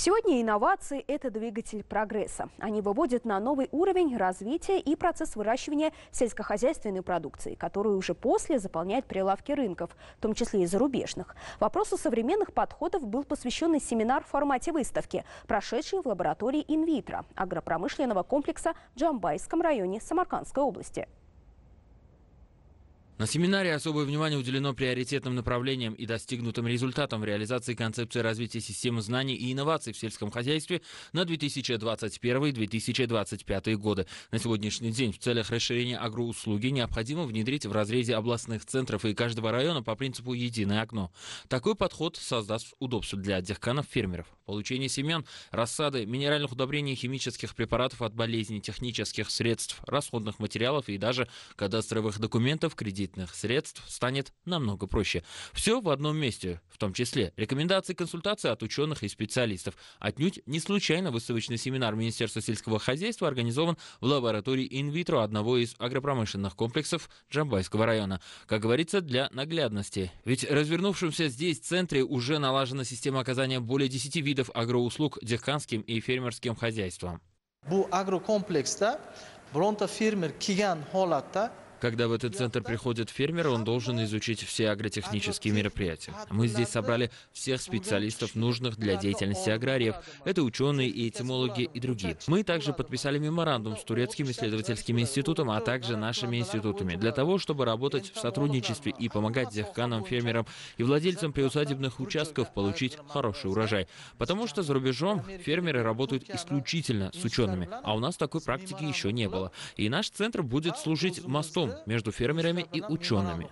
Сегодня инновации – это двигатель прогресса. Они выводят на новый уровень развития и процесс выращивания сельскохозяйственной продукции, которую уже после заполняет прилавки рынков, в том числе и зарубежных. Вопросу современных подходов был посвящен семинар в формате выставки, прошедший в лаборатории «Инвитро» агропромышленного комплекса в Джамбайском районе Самаркандской области. На семинаре особое внимание уделено приоритетным направлениям и достигнутым результатам в реализации концепции развития системы знаний и инноваций в сельском хозяйстве на 2021-2025 годы. На сегодняшний день в целях расширения агроуслуги необходимо внедрить в разрезе областных центров и каждого района по принципу «единое окно». Такой подход создаст удобство для дехканов-фермеров. Получение семян, рассады, минеральных удобрений, химических препаратов от болезней, технических средств, расходных материалов и даже кадастровых документов, кредит кредитных средств станет намного проще. Все в одном месте, в том числе рекомендации и консультации от ученых и специалистов. Отнюдь не случайно выставочный семинар Министерства сельского хозяйства организован в лаборатории инвитро одного из агропромышленных комплексов Джамбайского района. Как говорится, для наглядности. Ведь развернувшемся здесь центре уже налажена система оказания более 10 видов агроуслуг дехканским и фермерским хозяйствам. Бу Bu agrokompleksta бронта фермер kelgan холата когда в этот центр приходит фермер, он должен изучить все агротехнические мероприятия. Мы здесь собрали всех специалистов, нужных для деятельности аграриев. Это ученые и этимологи и другие. Мы также подписали меморандум с Турецким исследовательским институтом, а также нашими институтами, для того, чтобы работать в сотрудничестве и помогать зехканам, фермерам и владельцам приусадебных участков получить хороший урожай. Потому что за рубежом фермеры работают исключительно с учеными, а у нас такой практики еще не было. И наш центр будет служить мостом диалогом между фермерами и учеными.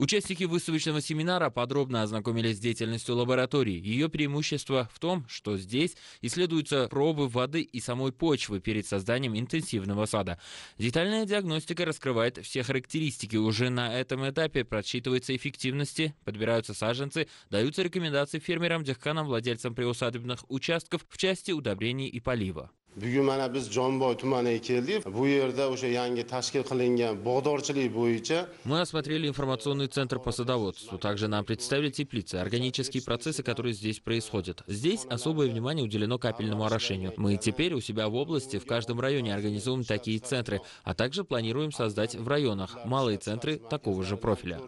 Участники выставочного семинара подробно ознакомились с деятельностью лаборатории. Ее преимущество в том, что здесь исследуются пробы воды и самой почвы перед созданием интенсивного сада. Детальная диагностика раскрывает все характеристики. Уже на этом этапе просчитывается эффективности, подбираются саженцы, даются рекомендации фермерам, дехканам, владельцам приусадебных участков в части удобрений и полива bugun mana biz jonboy tumaniga keldik bu yerda o'sha yangi tashkil qilingan bog'dorchilik bo'yicha мы осмотрели информационный центр по садоводству также нам представили теплицы органические процессы которые здесь происходят здесь особое внимание уделено капельному орошению мы теперь у себя в области в каждом районе организуем такие центры а также планируем создать в районах малые центры такого же профиля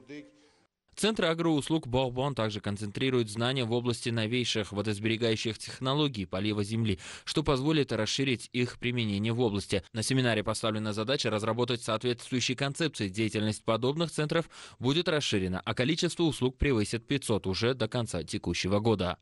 Центр агроуслуг Баобан также концентрирует знания в области новейших водосберегающих технологий полива земли, что позволит расширить их применение в области. На семинаре поставлена задача разработать соответствующие концепции. Деятельность подобных центров будет расширена, а количество услуг превысит 500 уже до конца текущего года.